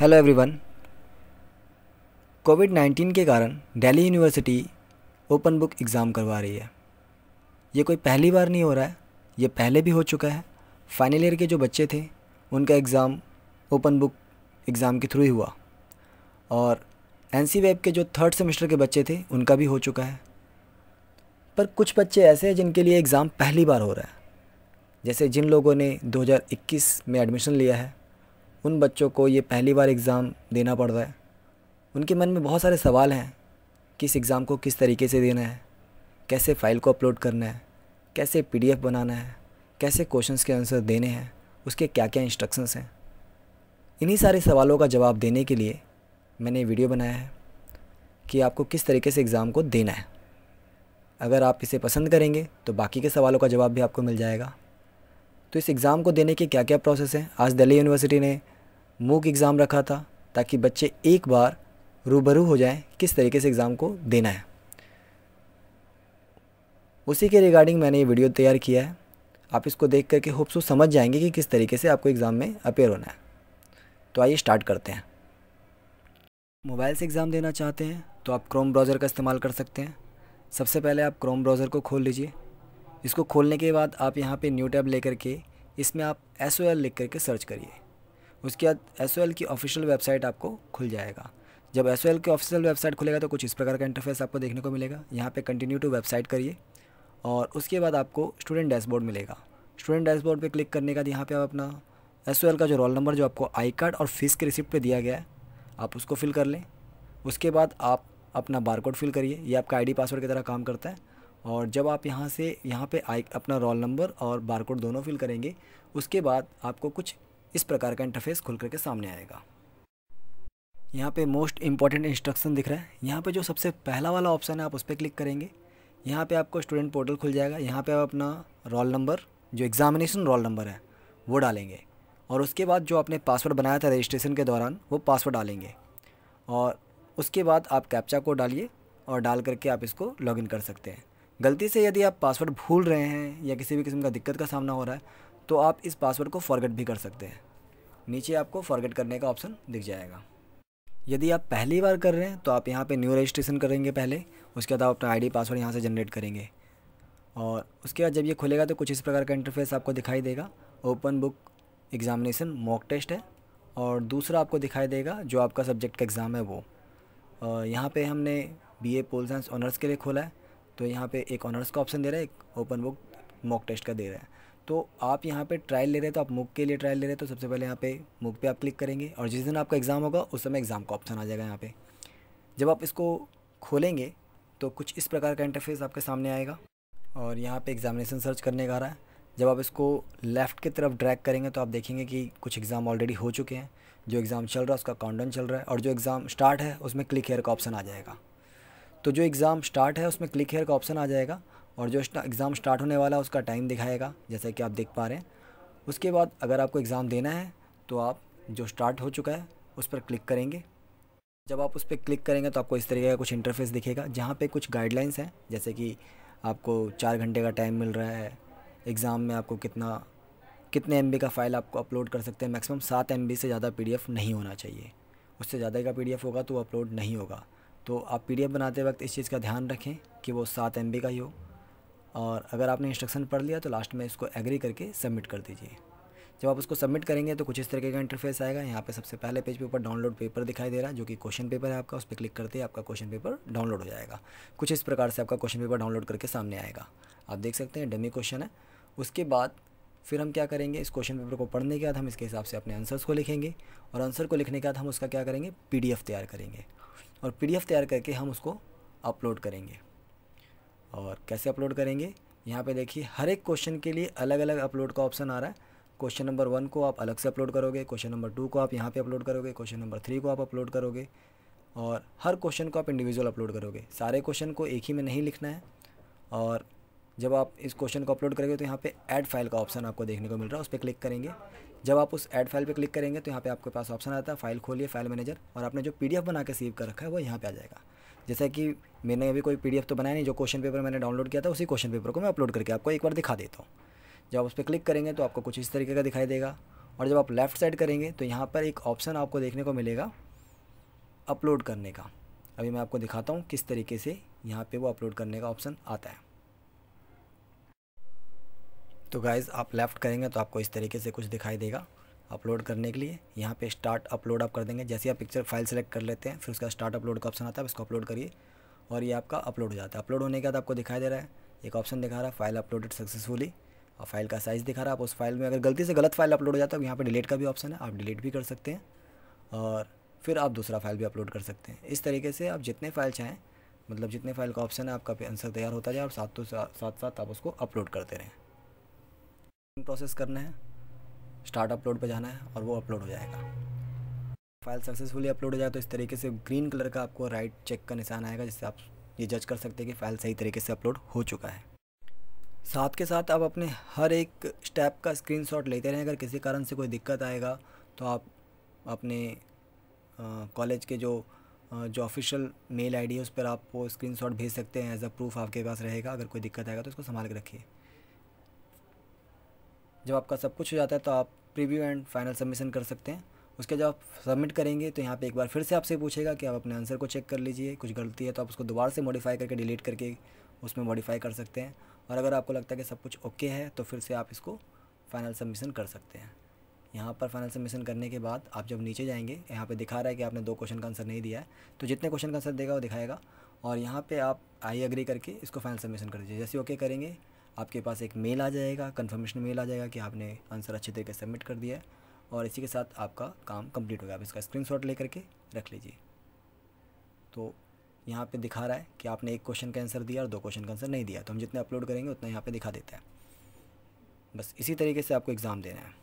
hello everyone Covid 19 के कारण Delhi university open book exam करवा रही है ये कोई पहली बार नहीं हो रहा है ये पहले भी हो चुका है फाइनल ईयर के जो बच्चे थे उनका एग्ज़ाम ओपन बुक एग्ज़ाम के थ्रू ही हुआ और एन सी के जो थर्ड सेमेस्टर के बच्चे थे उनका भी हो चुका है पर कुछ बच्चे ऐसे हैं जिनके लिए एग्ज़ाम पहली बार हो रहा है जैसे जिन लोगों ने 2021 में एडमिशन लिया है उन बच्चों को ये पहली बार एग्ज़ाम देना पड़ रहा है उनके मन में बहुत सारे सवाल हैं कि इस एग्ज़ाम को किस तरीके से देना है कैसे फ़ाइल को अपलोड करना है कैसे पी बनाना है कैसे क्वेश्चंस के आंसर देने हैं उसके क्या क्या इंस्ट्रक्शंस हैं इन्हीं सारे सवालों का जवाब देने के लिए मैंने वीडियो बनाया है कि आपको किस तरीके से एग्ज़ाम को देना है अगर आप इसे पसंद करेंगे तो बाकी के सवालों का जवाब भी आपको मिल जाएगा तो इस एग्ज़ाम को देने के क्या क्या प्रोसेस हैं आज दिल्ली यूनिवर्सिटी ने मूक एग्ज़ाम रखा था ताकि बच्चे एक बार रूबरू हो जाएं किस तरीके से एग्ज़ाम को देना है उसी के रिगार्डिंग मैंने ये वीडियो तैयार किया है आप इसको देख करके होप्सो समझ जाएंगे कि किस तरीके से आपको एग्ज़ाम में अपेयर होना है तो आइए स्टार्ट करते हैं मोबाइल से एग्ज़ाम देना चाहते हैं तो आप क्रोम ब्राउज़र का इस्तेमाल कर सकते हैं सबसे पहले आप क्रोम ब्राउज़र को खोल लीजिए इसको खोलने के बाद आप यहाँ पे न्यू टैब लेकर के इसमें आप एस ओ एल लिख करके सर्च करिए उसके बाद एस की ऑफिशियल वेबसाइट आपको खुल जाएगा जब एस की ऑफिशियल वेबसाइट खुलेगा तो कुछ इस प्रकार का इंटरफेस आपको देखने को मिलेगा यहाँ पे कंटिन्यू टू वेबसाइट करिए और उसके बाद आपको स्टूडेंट डैशबोर्ड मिलेगा स्टूडेंट डैशबोर्ड पे क्लिक करने के बाद यहाँ पे आप अपना एस का जो रोल नंबर जो आपको आई कार्ड और फीस के रिसिप्ट दिया गया है आप उसको फिल कर लें उसके बाद आप अपना बार फिल करिए ये आपका आई पासवर्ड की तरह काम करता है और जब आप यहाँ से यहाँ पर आई अपना रोल नंबर और बार दोनों फिल करेंगे उसके बाद आपको कुछ इस प्रकार का इंटरफेस खुल करके सामने आएगा यहाँ पे मोस्ट इंपॉर्टेंट इंस्ट्रक्शन दिख रहा है यहाँ पे जो सबसे पहला वाला ऑप्शन है आप उस पर क्लिक करेंगे यहाँ पे आपको स्टूडेंट पोर्टल खुल जाएगा यहाँ पे आप अपना रोल नंबर जो एग्जामिनेशन रोल नंबर है वो डालेंगे और उसके बाद जो आपने पासवर्ड बनाया था रजिस्ट्रेशन के दौरान वो पासवर्ड डालेंगे और उसके बाद आप कैप्चा को डालिए और डाल करके आप इसको लॉगिन कर सकते हैं गलती से यदि आप पासवर्ड भूल रहे हैं या किसी भी किस्म का दिक्कत का सामना हो रहा है तो आप इस पासवर्ड को फॉरगेट भी कर सकते हैं नीचे आपको फॉरगेट करने का ऑप्शन दिख जाएगा यदि आप पहली बार कर रहे हैं तो आप यहाँ पे न्यू रजिस्ट्रेशन करेंगे पहले उसके बाद आप अपना आईडी पासवर्ड यहाँ से जनरेट करेंगे और उसके बाद जब ये खुलेगा तो कुछ इस प्रकार का इंटरफेस आपको दिखाई देगा open book examination mock test है और दूसरा आपको दिखाई देगा जो आपका सब्जेक्ट का एग्ज़ाम है वो और यहाँ पर हमने B A pol science honours के लिए खोला है तो यहाँ पर एक ऑनर्स का ऑप्शन दे रहा है एक ओपन बुक मॉक टेस्ट का दे रहा है तो आप यहाँ पे ट्रायल ले रहे हैं तो आप मुक के लिए ट्रायल ले रहे हैं तो सबसे पहले यहाँ पे मुक पे आप क्लिक करेंगे और जिस दिन आपका एग्ज़ाम होगा उस समय एग्ज़ाम का ऑप्शन आ जाएगा यहाँ पे जब आप इसको खोलेंगे तो कुछ इस प्रकार का इंटरफेस आपके सामने आएगा और यहाँ पे एग्ज़ामिनेशन सर्च करने का आ रहा है जब आप इसको लेफ़्ट की तरफ ड्रैक करेंगे तो आप देखेंगे कि कुछ एग्ज़ाम ऑलरेडी हो चुके हैं जो एग्ज़ाम चल रहा है उसका काउंटडाउन चल रहा है और जो एग्ज़ाम स्टार्ट है उसमें क्लिक हेयर का ऑप्शन आ जाएगा तो जो एग्ज़ाम स्टार्ट है उसमें क्लिक हेयर का ऑप्शन आ जाएगा और जो एग्ज़ाम स्टार्ट होने वाला है उसका टाइम दिखाएगा जैसे कि आप देख पा रहे हैं उसके बाद अगर आपको एग्ज़ाम देना है तो आप जो स्टार्ट हो चुका है उस पर क्लिक करेंगे जब आप उस पर क्लिक करेंगे तो आपको इस तरीके का कुछ इंटरफेस दिखेगा जहाँ पे कुछ गाइडलाइंस हैं जैसे कि आपको चार घंटे का टाइम मिल रहा है एग्ज़ाम में आपको कितना कितने एम का फ़ाइल आपको अपलोड कर सकते हैं मैक्सिमम सात एम से ज़्यादा पी नहीं होना चाहिए उससे ज़्यादा का पी होगा तो अपलोड नहीं होगा तो आप पी बनाते वक्त इस चीज़ का ध्यान रखें कि वो सात एम का ही हो और अगर आपने इंस्ट्रक्शन पढ़ लिया तो लास्ट में इसको एग्री करके सबमिट कर दीजिए जब आप उसको सबमिट करेंगे तो कुछ इस तरीके का इंटरफेस आएगा यहाँ पे सबसे पहले पेज पे ऊपर डाउनलोड पेपर दिखाई दे रहा है जो कि क्वेश्चन पेपर है आपका उस पर क्लिक करते ही आपका क्वेश्चन पेपर डाउनलोड हो जाएगा कुछ इस प्रकार से आपका क्वेश्चन पेपर डाउनलोड करके सामने आएगा आप देख सकते हैं डमी क्वेश्चन है उसके बाद फिर हम क्या करेंगे इस क्वेश्चन पेपर को पढ़ने के बाद हम इसके हिसाब से अपने आंसर्स को लिखेंगे और आंसर को लिखने के बाद हम उसका क्या करेंगे पी तैयार करेंगे और पी तैयार करके हम उसको अपलोड करेंगे और कैसे अपलोड करेंगे यहाँ पे देखिए हर एक क्वेश्चन के लिए अलग अलग अपलोड का ऑप्शन आ रहा है क्वेश्चन नंबर वन को आप अलग से अपलोड करोगे क्वेश्चन नंबर टू को आप यहाँ पे अपलोड करोगे क्वेश्चन नंबर थ्री को आप अपलोड करोगे और हर क्वेश्चन को आप इंडिविजुअल अपलोड करोगे सारे क्वेश्चन को एक ही में नहीं लिखना है और जब आप इस क्वेश्चन को अपलोड करेंगे तो यहाँ पर एड फाइल का ऑप्शन आपको देखने को मिल रहा है उस पर क्लिक करेंगे जब आप उस एड फाइल पर क्लिक करेंगे तो यहाँ पर आपके पास ऑप्शन आता है फाइल खोलिए फाइल मैनेजर और आपने जो पी बना के सेव कर रखा है वो यहाँ पर आ जाएगा जैसा कि मैंने अभी कोई पीडीएफ तो बनाया नहीं जो क्वेश्चन पेपर मैंने डाउनलोड किया था उसी क्वेश्चन पेपर को मैं अपलोड करके आपको एक बार दिखा देता हूँ जब आप उस पर क्लिक करेंगे तो आपको कुछ इस तरीके का दिखाई देगा और जब आप लेफ़्ट साइड करेंगे तो यहाँ पर एक ऑप्शन आपको देखने को मिलेगा अपलोड करने का अभी मैं आपको दिखाता हूँ किस तरीके से यहाँ पर वो अपलोड करने का ऑप्शन आता है तो गाइज़ आप लेफ़्ट करेंगे तो आपको इस तरीके से कुछ दिखाई देगा अपलोड करने के लिए यहाँ पे स्टार्ट अपलोड आप कर देंगे जैसे आप पिक्चर फाइल सेलेक्ट कर लेते हैं फिर उसका स्टार्ट अपलोड का ऑप्शन आता है इसको अपलोड करिए और ये आपका अपलोड हो जाता है अपलोड होने के बाद आपको दिखाई दे रहा है एक ऑप्शन दिखा रहा है फाइल अपलोडेड सक्सेसफुली और फाइल का साइज़ दिखा रहा है आप उस फाइल में अगर गलती से गलत फाइल अपलोड हो जाता है तो यहाँ पर डिलीट का भी ऑप्शन है आप डिलीट भी कर सकते हैं और फिर आप दूसरा फाइल भी अपलोड कर सकते हैं इस तरीके से आप जितने फाइल चाहें मतलब जितने फाइल का ऑप्शन है आपका आंसर तैयार होता जाए और साथ तो साथ साथ आप उसको अपलोड करते रहें प्रोसेस करना है स्टार्ट अपलोड पर जाना है और वो अपलोड हो जाएगा फाइल सक्सेसफुली अपलोड हो जाए तो इस तरीके से ग्रीन कलर का आपको राइट चेक का निशान आएगा जिससे आप ये जज कर सकते हैं कि फ़ाइल सही तरीके से अपलोड हो चुका है साथ के साथ आप अपने हर एक स्टेप का स्क्रीनशॉट लेते रहें अगर किसी कारण से कोई दिक्कत आएगा तो आप अपने कॉलेज के जो जो ऑफिशियल मेल आईडी है उस पर आप वो स्क्रीनशॉट भेज सकते हैं एज अ प्रूफ आपके पास रहेगा अगर कोई दिक्कत आएगा तो उसको संभाल के रखिए जब आपका सब कुछ हो जाता है तो आप प्रीव्यू एंड फाइनल सबमिशन कर सकते हैं उसके जब आप सबमिट करेंगे तो यहाँ पे एक बार फिर से आपसे पूछेगा कि आप अपने आंसर को चेक कर लीजिए कुछ गलती है तो आप उसको दोबारा से मॉडिफाई करके डिलीट करके उसमें मॉडिफाई कर सकते हैं और अगर आपको लगता है कि सब कुछ ओके है तो फिर से आप इसको फाइनल सबमिशन कर सकते हैं यहाँ पर फाइनल सबमिशन करने के बाद आप जब नीचे जाएंगे यहाँ पे दिखा रहा है कि आपने दो क्वेश्चन का आंसर नहीं दिया है तो जितने क्वेश्चन का आंसर देगा वो दिखाएगा और यहाँ पे आप आई एग्री करके इसको फाइनल सबमिशन कर दीजिए जैसे ओके करेंगे आपके पास एक मेल आ जाएगा कन्फर्मेशन मेल आ जाएगा कि आपने आंसर अच्छे तरीके से सबमिट कर दिया है और इसी के साथ आपका काम कंप्लीट हो गया आप इसका स्क्रीनशॉट लेकर के रख लीजिए तो यहाँ पे दिखा रहा है कि आपने एक क्वेश्चन का आंसर दिया और दो क्वेश्चन का आंसर नहीं दिया तो हम जितने अपलोड करेंगे उतना यहाँ पे दिखा देता है बस इसी तरीके से आपको एग्ज़ाम देना है